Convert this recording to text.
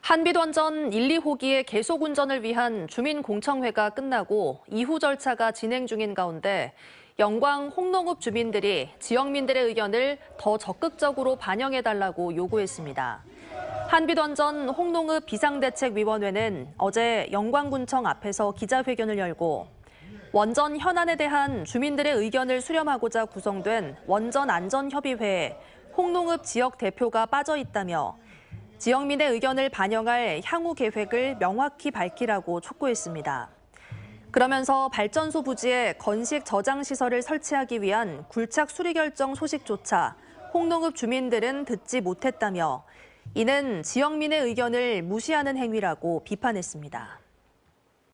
한빛원전 1, 2호기의 계속 운전을 위한 주민공청회가 끝나고 이후 절차가 진행 중인 가운데 영광 홍농읍 주민들이 지역민들의 의견을 더 적극적으로 반영해달라고 요구했습니다. 한빛원전 홍농읍 비상대책위원회는 어제 영광군청 앞에서 기자회견을 열고 원전 현안에 대한 주민들의 의견을 수렴하고자 구성된 원전 안전협의회에 홍농읍 지역 대표가 빠져 있다며 지역민의 의견을 반영할 향후 계획을 명확히 밝히라고 촉구했습니다. 그러면서 발전소 부지에 건식 저장 시설을 설치하기 위한 굴착 수리 결정 소식조차 홍농읍 주민들은 듣지 못했다며 이는 지역민의 의견을 무시하는 행위라고 비판했습니다.